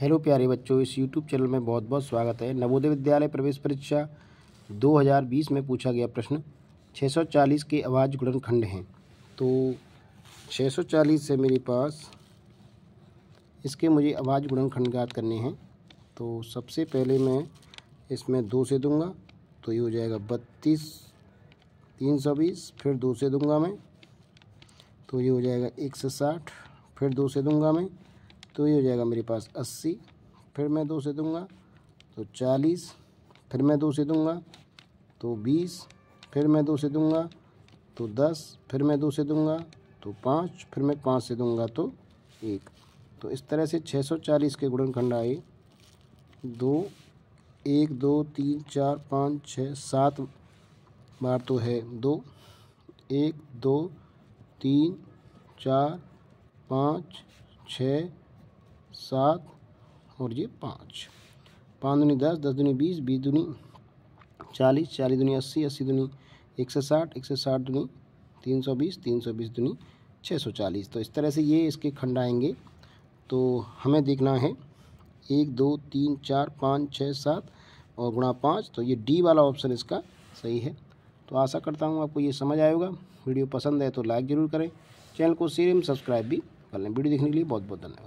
hello प्यारे बच्चों इस यूट्यूब चैनल में बहुत बहुत स्वागत है नवोदय विद्यालय प्रवेश परीक्षा 2020 में पूछा गया प्रश्न 640 के आवाज़ खंड हैं तो 640 से मेरे पास इसके मुझे आवाज़ खंड याद करने हैं तो सबसे पहले मैं इसमें दो से दूंगा तो ये हो जाएगा बत्तीस तीन सौ बीस फिर दो से दूंगा मैं तो ये हो जाएगा एक सौ साठ फिर दो से दूंगा मैं तो ये हो जाएगा मेरे पास अस्सी फिर मैं दो से दूंगा तो चालीस फिर मैं दो से दूंगा तो बीस फिर मैं दो से दूंगा तो दस फिर मैं दो से दूंगा तो पाँच फिर मैं पाँच से दूंगा तो एक तो इस तरह से छः सौ चालीस के गुणनखंड आए दो एक दो तीन चार पाँच छः सात बार तो है दो एक दो तीन चार पाँच छः सात और ये पाँच पाँच दूनी दस दस दूनी बीस बीस दूनी चालीस चालीस दूनी अस्सी अस्सी दूनी एक सौ साठ एक सौ साठ दूनी तीन सौ बीस तीन सौ बीस दुनी छः सौ चालीस तो इस तरह से ये इसके खंड आएंगे तो हमें देखना है एक दो तीन चार पाँच छः सात और गुणा पाँच तो ये डी वाला ऑप्शन इसका सही है तो आशा करता हूँ आपको ये समझ आएगा वीडियो पसंद है तो लाइक ज़रूर करें चैनल को सीरियम सब्सक्राइब भी कर लें वीडियो देखने के लिए बहुत बहुत धन्यवाद